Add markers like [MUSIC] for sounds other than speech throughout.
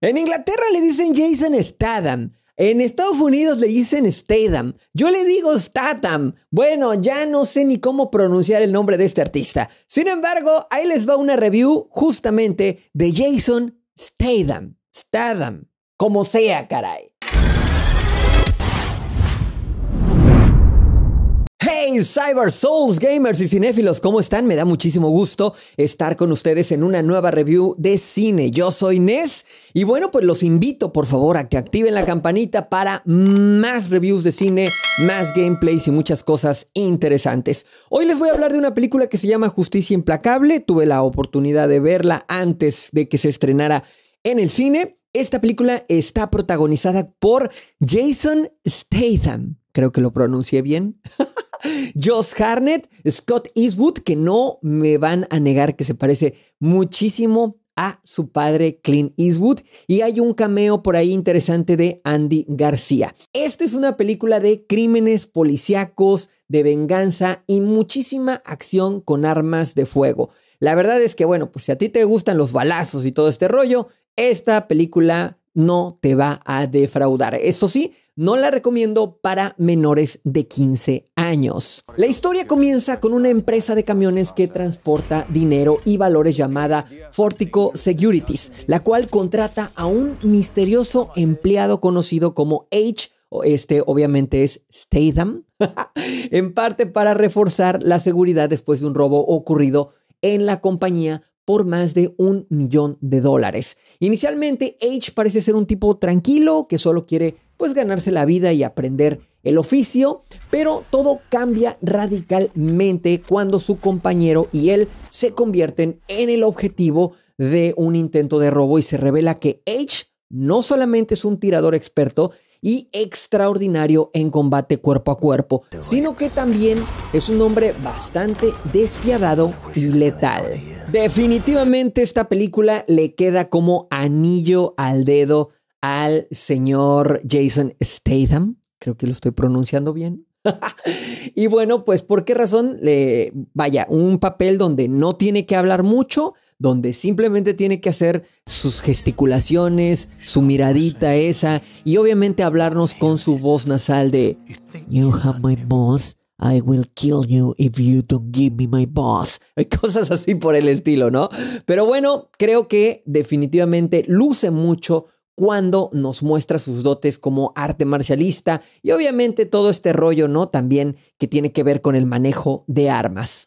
En Inglaterra le dicen Jason Statham. En Estados Unidos le dicen Statham. Yo le digo Statham. Bueno, ya no sé ni cómo pronunciar el nombre de este artista. Sin embargo, ahí les va una review justamente de Jason Statham. Statham. Como sea, caray. Hey Cyber Souls gamers y cinéfilos, ¿cómo están? Me da muchísimo gusto estar con ustedes en una nueva review de cine. Yo soy Nes y bueno, pues los invito por favor a que activen la campanita para más reviews de cine, más gameplays y muchas cosas interesantes. Hoy les voy a hablar de una película que se llama Justicia Implacable. Tuve la oportunidad de verla antes de que se estrenara en el cine. Esta película está protagonizada por Jason Statham creo que lo pronuncié bien. [LAUGHS] Josh Harnett, Scott Eastwood, que no me van a negar que se parece muchísimo a su padre Clint Eastwood y hay un cameo por ahí interesante de Andy García. Esta es una película de crímenes policíacos, de venganza y muchísima acción con armas de fuego. La verdad es que bueno, pues si a ti te gustan los balazos y todo este rollo, esta película no te va a defraudar. Eso sí, no la recomiendo para menores de 15 años. La historia comienza con una empresa de camiones que transporta dinero y valores llamada Fortico Securities, la cual contrata a un misterioso empleado conocido como H este obviamente es Statham, [LAUGHS] en parte para reforzar la seguridad después de un robo ocurrido en la compañía por más de un millón de dólares. Inicialmente, H parece ser un tipo tranquilo que solo quiere pues ganarse la vida y aprender el oficio, pero todo cambia radicalmente cuando su compañero y él se convierten en el objetivo de un intento de robo y se revela que H no solamente es un tirador experto y extraordinario en combate cuerpo a cuerpo, sino que también es un hombre bastante despiadado y letal. Definitivamente esta película le queda como anillo al dedo al señor Jason Statham. Creo que lo estoy pronunciando bien. [LAUGHS] y bueno, pues por qué razón, le, vaya, un papel donde no tiene que hablar mucho, donde simplemente tiene que hacer sus gesticulaciones, su miradita esa, y obviamente hablarnos con su voz nasal de You have my boss. I will kill you if you don't give me my boss. [LAUGHS] Cosas así por el estilo, ¿no? Pero bueno, creo que definitivamente luce mucho cuando nos muestra sus dotes como arte marcialista y obviamente todo este rollo, ¿no? También que tiene que ver con el manejo de armas.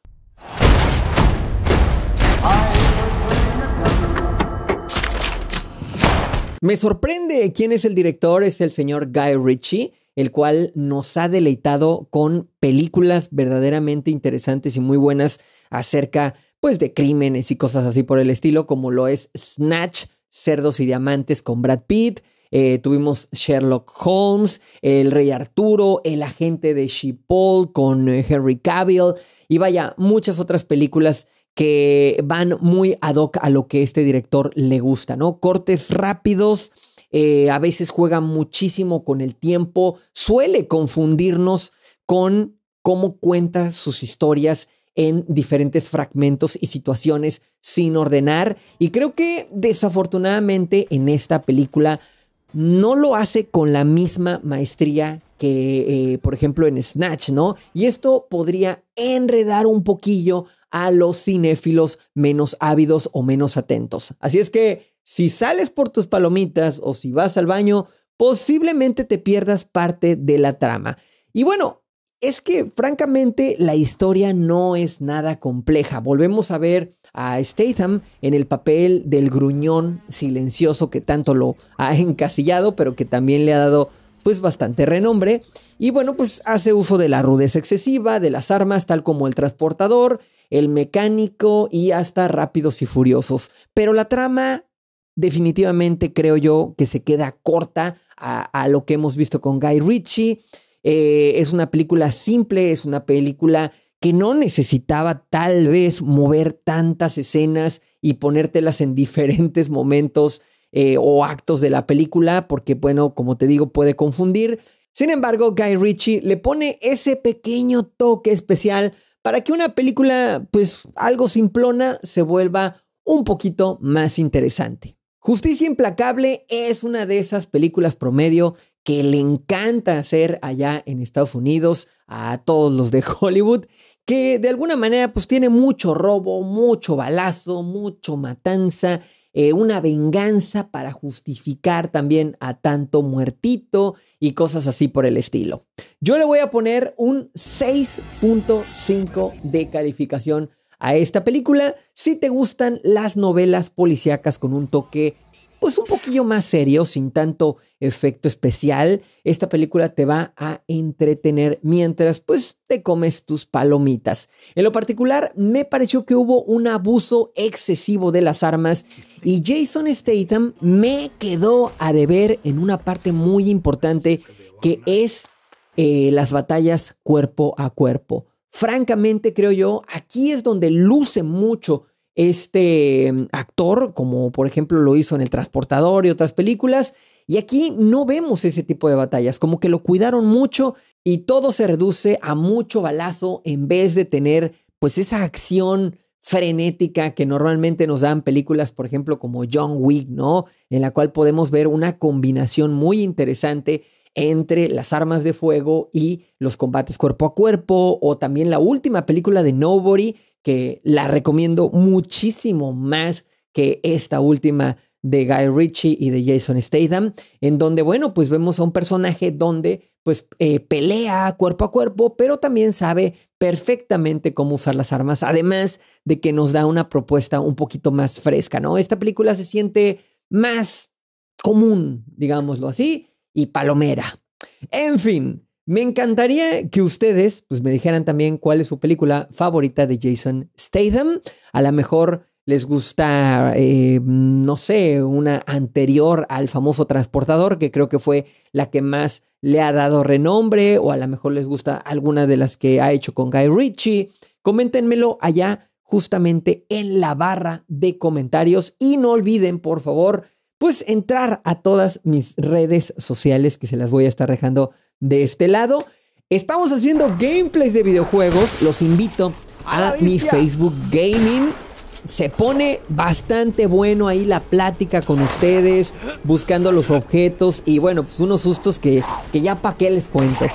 Me sorprende quién es el director, es el señor Guy Ritchie, el cual nos ha deleitado con películas verdaderamente interesantes y muy buenas acerca pues de crímenes y cosas así por el estilo, como lo es Snatch, Cerdos y Diamantes con Brad Pitt. Eh, tuvimos Sherlock Holmes, El Rey Arturo, El Agente de Paul con eh, Henry Cavill y vaya, muchas otras películas que van muy ad hoc a lo que este director le gusta, ¿no? Cortes rápidos, eh, a veces juega muchísimo con el tiempo, suele confundirnos con cómo cuenta sus historias en diferentes fragmentos y situaciones sin ordenar. Y creo que desafortunadamente en esta película no lo hace con la misma maestría que, eh, por ejemplo, en Snatch, ¿no? Y esto podría enredar un poquillo a los cinéfilos menos ávidos o menos atentos. Así es que si sales por tus palomitas o si vas al baño, posiblemente te pierdas parte de la trama. Y bueno, es que francamente la historia no es nada compleja. Volvemos a ver a Statham en el papel del gruñón silencioso que tanto lo ha [LAUGHS] encasillado, pero que también le ha dado pues bastante renombre. Y bueno, pues hace uso de la rudeza excesiva, de las armas, tal como el transportador, el mecánico y hasta rápidos y furiosos. Pero la trama definitivamente creo yo que se queda corta a, a lo que hemos visto con Guy Ritchie. Eh, es una película simple, es una película que no necesitaba tal vez mover tantas escenas y ponértelas en [LAUGHS] diferentes momentos eh, o actos de la película, porque bueno, como te digo, puede confundir. Sin embargo, Guy Ritchie le pone ese pequeño toque especial para que una película, pues algo simplona, se vuelva un poquito más interesante. Justicia Implacable es una de esas películas promedio que le encanta hacer allá en Estados Unidos a todos los de [LAUGHS] Hollywood, que de alguna manera pues tiene mucho robo, mucho balazo, mucho matanza, eh, una venganza para justificar también a tanto muertito y cosas así por el estilo. Yo le voy a poner un 6.5 de calificación a esta película si te gustan las novelas policíacas con un toque pues un poquillo más serio, sin tanto efecto especial, esta película te va a entretener mientras pues te comes tus palomitas. En lo particular, me pareció que hubo un abuso excesivo de las armas y Jason Statham me quedó a deber en una parte muy importante que es eh, las batallas cuerpo a cuerpo. Francamente, creo yo, aquí es donde luce mucho este em, actor, como por ejemplo lo hizo en El Transportador y otras películas. Y aquí no vemos ese tipo de batallas, como que lo cuidaron mucho y todo se reduce a mucho balazo en vez de tener pues esa acción frenética que normalmente nos dan películas, por ejemplo, como John Wick, ¿no? En la cual podemos ver una combinación muy interesante entre las armas de fuego y los combates cuerpo a cuerpo, o también la última película de Nobody, que la recomiendo muchísimo más que esta última de Guy Ritchie y de Jason Statham, en donde, bueno, pues vemos a un personaje donde pues eh, pelea cuerpo a cuerpo, pero también sabe perfectamente cómo usar las armas, además de que nos da una propuesta un poquito más fresca, ¿no? Esta película se siente más común, digámoslo así, y palomera. En fin, me encantaría que ustedes pues, me dijeran también cuál es su película favorita de Jason Statham. A lo mejor les gusta, eh, no sé, una anterior al famoso transportador, que creo que fue la que más le ha dado renombre, o a lo mejor les gusta alguna de las que ha hecho con Guy Ritchie. Coméntenmelo allá justamente en la barra de comentarios y no olviden, por favor, pues entrar a todas mis redes sociales que se las voy a estar dejando de este lado. Estamos haciendo gameplays de videojuegos. Los invito a mi Facebook Gaming. Se pone bastante bueno ahí la plática con ustedes, buscando los objetos y bueno, pues unos sustos que, ya para qué les cuento.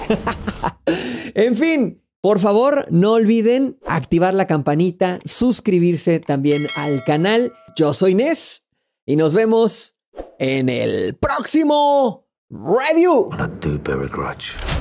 [LAUGHS] en fin, por favor, no olviden activar la campanita, suscribirse también al canal. Yo soy Nes y nos vemos en el próximo review. I'm not do bear a grudge.